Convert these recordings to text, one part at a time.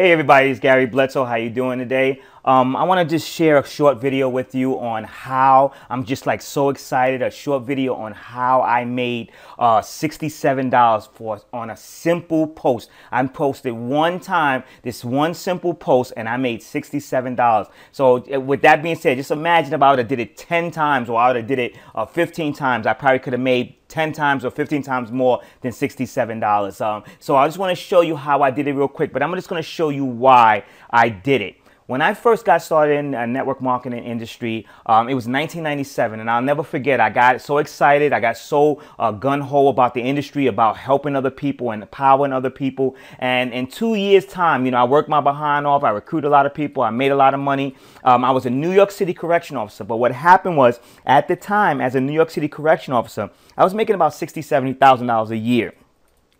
Hey everybody, it's Gary Bledsoe. How you doing today? Um, I want to just share a short video with you on how I'm just like so excited. A short video on how I made uh, $67 for on a simple post. I posted one time this one simple post and I made $67. So eh, with that being said, just imagine if I would have did it 10 times or I would have did it uh, 15 times. I probably could have made 10 times or 15 times more than $67. Um, so I just want to show you how I did it real quick, but I'm just going to show you why I did it. When I first got started in a uh, network marketing industry, um, it was 1997, and I'll never forget. I got so excited, I got so uh, gun ho about the industry, about helping other people and empowering other people. And in two years' time, you know, I worked my behind off. I recruited a lot of people. I made a lot of money. Um, I was a New York City correction officer. But what happened was, at the time, as a New York City correction officer, I was making about sixty, seventy thousand dollars a year.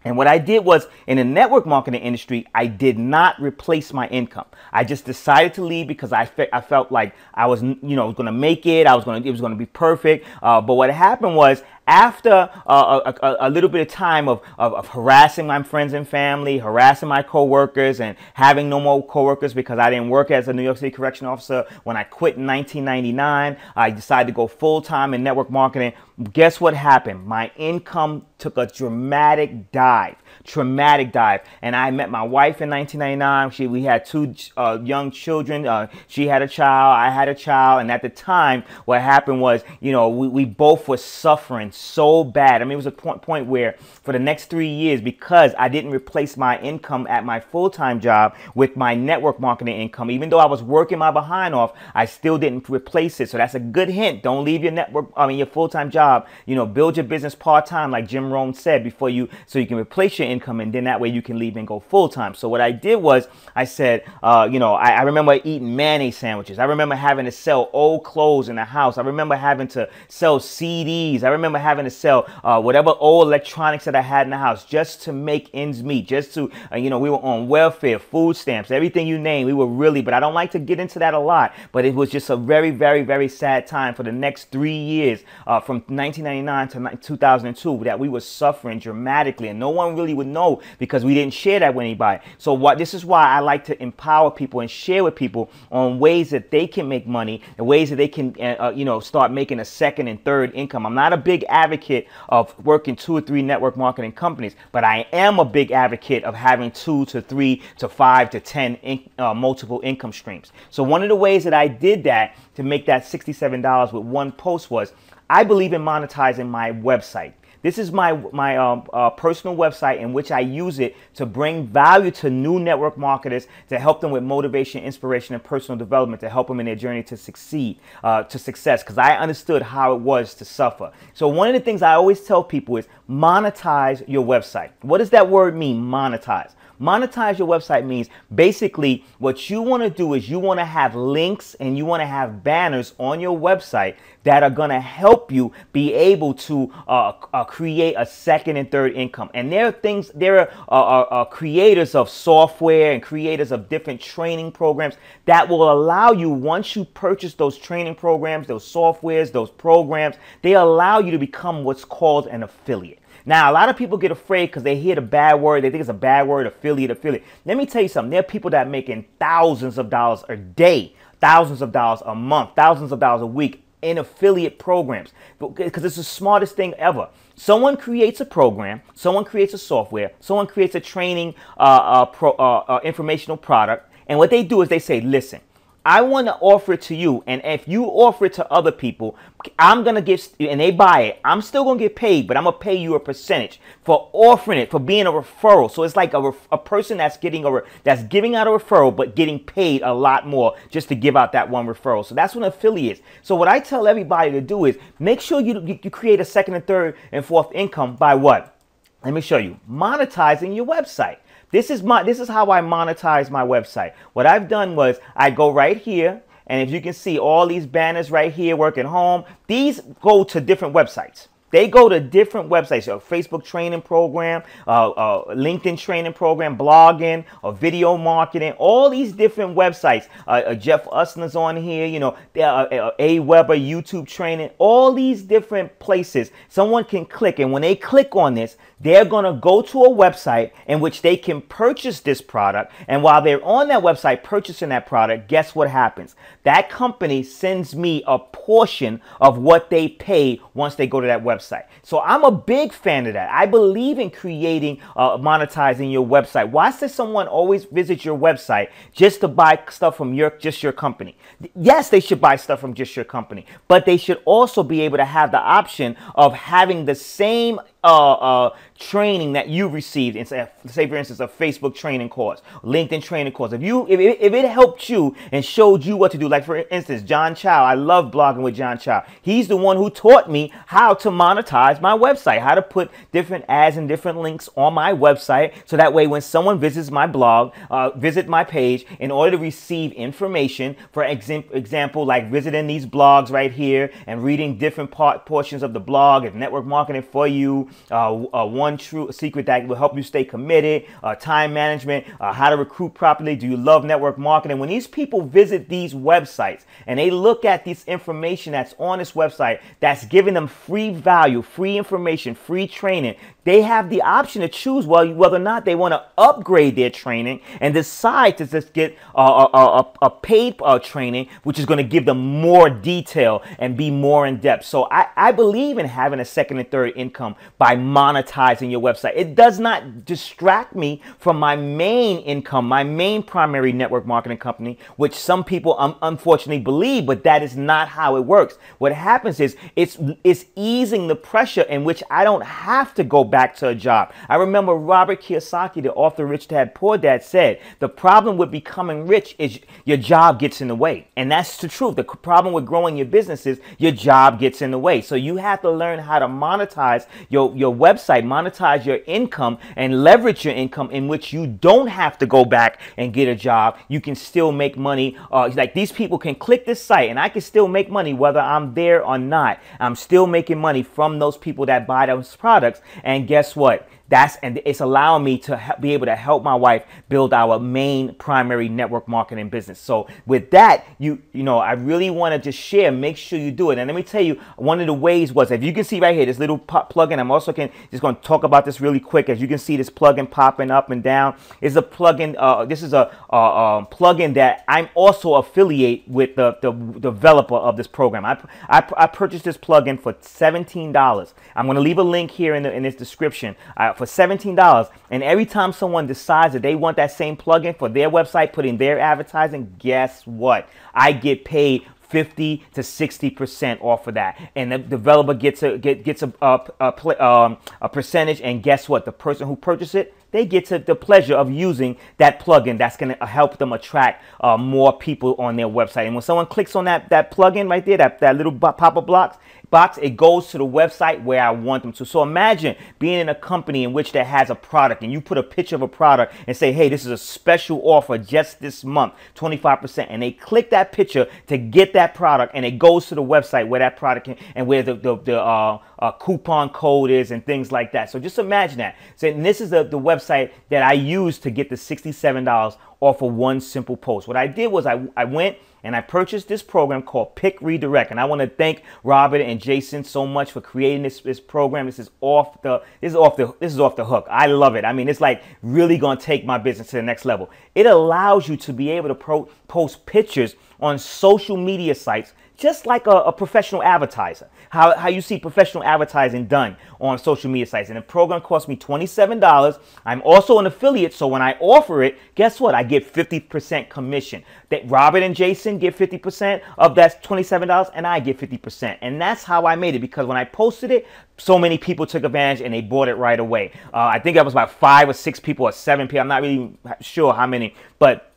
And what I did was in the network marketing industry, I did not replace my income. I just decided to leave because I, fe- I felt like I was, you know, going to make it. I was going to, it was going to be perfect. Uh, but what happened was after a, a, a, little bit of time of, of, of, harassing my friends and family, harassing my coworkers, and having no more coworkers because I didn't work as a New York City correction officer, when I quit in 1999, I decided to go full time in network marketing. Guess what happened? My income took a dramatic dive traumatic dive. And I met my wife in 1999. She, we had two uh, young children. Uh, she had a child, I had a child. And at the time, what happened was, you know, we, we both were suffering so bad. I mean, it was a point, point where for the next three years, because I didn't replace my income at my full time job with my network marketing income, even though I was working my behind off, I still didn't replace it. So that's a good hint. Don't leave your network, I mean, your full time job. You know, build your business part time, like Jim Rohn said, before you, so you can replace your income, and then that way you can leave and go full time. So what I did was I said, uh, you know, I, I, remember eating mayonnaise sandwiches. I remember having to sell old clothes in the house. I remember having to sell CDs. I remember having to sell uh, whatever old electronics that I had in the house just to make ends meet, just to, uh, you know, we were on welfare, food stamps, everything you name. We were really, but I don't like to get into that a lot. But it was just a very, very, very sad time for the next three years uh, from 1999 to 2002 that we were suffering dramatically, and no one really really would know because we didn't share that with anybody. So what this is why I like to empower people and share with people on ways that they can make money and ways that they can uh, uh, you know start making a second and third income. I'm not a big advocate of working two or three network marketing companies, but I am a big advocate of having two to three to five to ten in, uh, multiple income streams. So one of the ways that I did that to make that $67 with one post was I believe in monetizing my website. This is my, my um, uh, personal website in which I use it to bring value to new network marketers to help them with motivation, inspiration, and personal development to help them in their journey to succeed, uh, to success, because I understood how it was to suffer. So, one of the things I always tell people is monetize your website. What does that word mean, monetize? Monetize your website means basically what you want to do is you want to have links and you want to have banners on your website that are going to help you be able to uh, uh, create a second and third income. And there are things, there are creators of software and creators of different training programs that will allow you, once you purchase those training programs, those softwares, those programs, they allow you to become what's called an affiliate. Now, a lot of people get afraid because they hear the bad word. They think it's a bad word, affiliate, affiliate. Let me tell you something. There are people that are making thousands of dollars a day, thousands of dollars a month, thousands of dollars a week in affiliate programs because it's the smartest thing ever. Someone creates a program, someone creates a software, someone creates a training uh, uh, pro, uh, uh informational product, and what they do is they say, listen, I want to offer it to you, and if you offer it to other people, I'm gonna get and they buy it. I'm still gonna get paid, but I'm gonna pay you a percentage for offering it for being a referral. So it's like a, a person that's getting a that's giving out a referral, but getting paid a lot more just to give out that one referral. So that's what an affiliate is. So what I tell everybody to do is make sure you you create a second and third and fourth income by what? Let me show you monetizing your website. This is my this is how I monetize my website. What I've done was I go right here and if you can see all these banners right here, working home, these go to different websites. They go to different websites, a Facebook training program, a LinkedIn training program, blogging, or video marketing, all these different websites. Uh, uh Jeff Usner's on here, you know, A uh, uh, Weber, YouTube training, all these different places. Someone can click, and when they click on this, they're going to go to a website in which they can purchase this product. And while they're on that website purchasing that product, guess what happens? That company sends me a portion of what they pay once they go to that website website. So I'm a big fan of that. I believe in creating, uh, monetizing your website. Why should someone always visit your website just to buy stuff from your, just your company? Yes, they should buy stuff from just your company, but they should also be able to have the option of having the same uh, uh, training that you received, and say, say for instance, a Facebook training course, LinkedIn training course. If you, if it, if it helped you and showed you what to do, like for instance, John Chow, I love blogging with John Chow. He's the one who taught me how to monetize my website, how to put different ads and different links on my website, so that way when someone visits my blog, uh, visit my page, in order to receive information, for example, like visiting these blogs right here and reading different part portions of the blog, if network marketing for you uh, uh, one true secret that will help you stay committed, uh, time management, uh, how to recruit properly. Do you love network marketing? When these people visit these websites and they look at this information that's on this website that's giving them free value, free information, free training, they have the option to choose whether or not they want to upgrade their training and decide to just get a, a, a, a paid uh, training, which is going to give them more detail and be more in depth. So I, I believe in having a second and third income, by monetizing your website. It does not distract me from my main income, my main primary network marketing company, which some people um, unfortunately believe, but that is not how it works. What happens is it's it's easing the pressure in which I don't have to go back to a job. I remember Robert Kiyosaki, the author Rich Dad Poor Dad said, "The problem with becoming rich is your job gets in the way." And that's the truth. The problem with growing your business is your job gets in the way. So you have to learn how to monetize your your, website, monetize your income, and leverage your income in which you don't have to go back and get a job. You can still make money. Uh, like these people can click this site and I can still make money whether I'm there or not. I'm still making money from those people that buy those products. And guess what? that's and it's allowing me to be able to help my wife build our main primary network marketing business. So with that, you you know, I really want to just share. Make sure you do it. And let me tell you, one of the ways was if you can see right here this little plugin. I'm also can just going to talk about this really quick. As you can see, this plugin popping up and down is a plugin. Uh, this is a uh, uh, plugin that I'm also affiliate with the, the developer of this program. I, I, I purchased this plugin for $17. I'm going to leave a link here in the in this description. I for $17. And every time someone decides that they want that same plugin for their website, putting their advertising, guess what? I get paid 50 to 60% off of that. And the developer gets a, get, gets a, a, a, um, a percentage. And guess what? The person who purchased it, they get to the pleasure of using that plugin that's going to help them attract uh, more people on their website. And when someone clicks on that, that plugin right there, that, that little pop-up box, box, it goes to the website where I want them to. So imagine being in a company in which that has a product and you put a picture of a product and say, hey, this is a special offer just this month, 25%. And they click that picture to get that product and it goes to the website where that product can, and where the, the, the uh, uh, coupon code is and things like that. So just imagine that. So and this is the, the website that I used to get the $67 off of one simple post. What I did was I, I went and I purchased this program called Pick Redirect. And I want to thank Robert and Jason so much for creating this, this program. This is off the this is off the this is off the hook. I love it. I mean, it's like really gonna take my business to the next level. It allows you to be able to pro, post pictures on social media sites just like a, a, professional advertiser, how, how you see professional advertising done on social media sites. And the program cost me $27. I'm also an affiliate, so when I offer it, guess what? I get 50% commission. That Robert and Jason get 50% of that $27, and I get 50%. And that's how I made it because when I posted it, so many people took advantage and they bought it right away. Uh, I think that was about five or six people or seven people. I'm not really sure how many, but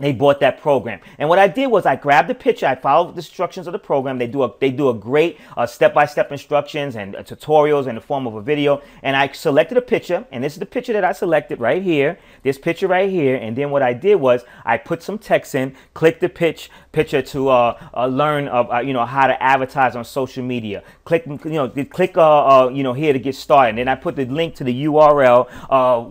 they bought that program. And what I did was I grabbed the picture, I followed the instructions of the program. They do a, they do a great uh, step-by-step instructions and uh, tutorials in the form of a video. And I selected a picture, and this is the picture that I selected right here, this picture right here. And then what I did was I put some text in, click the pitch picture to uh, uh learn of uh, you know how to advertise on social media. Click you know click you know here to get started. And then I put the link to the URL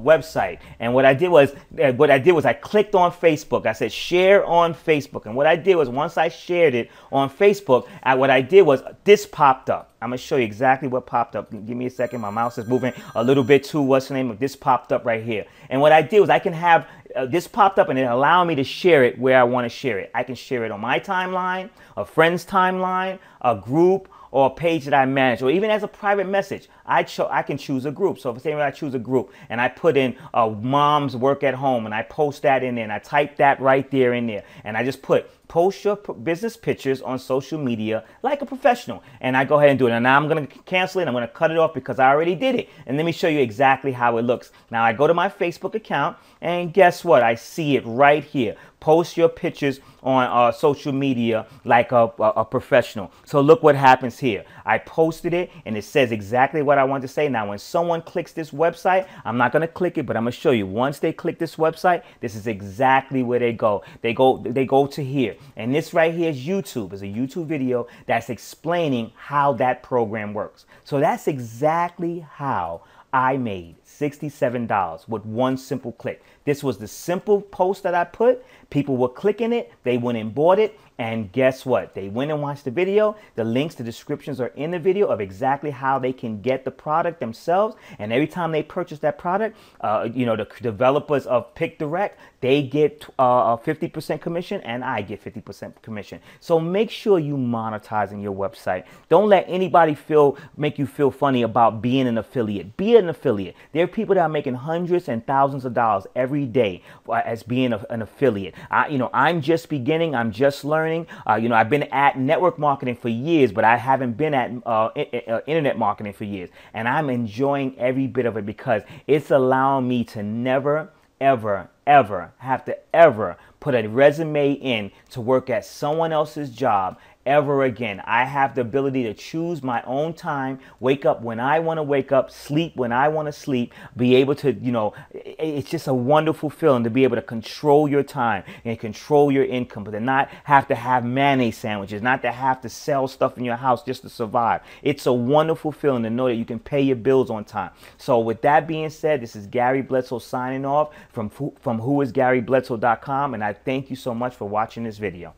website. And what I did was what I did was I clicked on Facebook. I said share on Facebook. And what I did was once I shared it on Facebook, I, what I did was this popped up. I'm gonna show you exactly what popped up. Give me a second. My mouse is moving a little bit too. What's the name of this popped up right here? And what I did was I can have uh, this popped up and it allowed me to share it where I want to share it. I can share it on my timeline, a friend's timeline, a group, or a page that I manage, or even as a private message, I, cho- I can choose a group. So, if say I choose a group and I put in uh, mom's work at home and I post that in there and I type that right there in there and I just put post your business pictures on social media like a professional. And I go ahead and do it. And now I'm going to cancel it. I'm going to cut it off because I already did it. And let me show you exactly how it looks. Now I go to my Facebook account and guess what? I see it right here. Post your pictures on uh, social media like a, a, a professional. So look what happens here. I posted it and it says exactly what I want to say. Now when someone clicks this website, I'm not going to click it, but I'm going to show you. Once they click this website, this is exactly where they go. They go, they go to here. And this right here is YouTube. It's a YouTube video that's explaining how that program works. So that's exactly how I made $67 with one simple click. This was the simple post that I put. People were clicking it. They went and bought it. And guess what? They went and watched the video. The links, the descriptions are in the video of exactly how they can get the product themselves. And every time they purchase that product, uh, you know, the developers of Pick Direct, they get uh, 50% commission and I get 50% commission. So make sure you monetizing your website. Don't let anybody feel make you feel funny about being an affiliate. Be an affiliate. There are people that are making hundreds and thousands of dollars every day uh, as being a, an affiliate. I, you know, I'm just beginning. I'm just learning learning. Uh, you know, I've been at network marketing for years, but I haven't been at uh, uh, internet marketing for years. And I'm enjoying every bit of it because it's allowing me to never, ever, ever have to ever put a resume in to work at someone else's job ever again. I have the ability to choose my own time, wake up when I want to wake up, sleep when I want to sleep, be able to, you know, it's just a wonderful feeling to be able to control your time and control your income, but to not have to have mayonnaise sandwiches, not to have to sell stuff in your house just to survive. It's a wonderful feeling to know that you can pay your bills on time. So, with that being said, this is Gary Bledsoe signing off from, from whoisgarybledsoe.com, and I thank you so much for watching this video.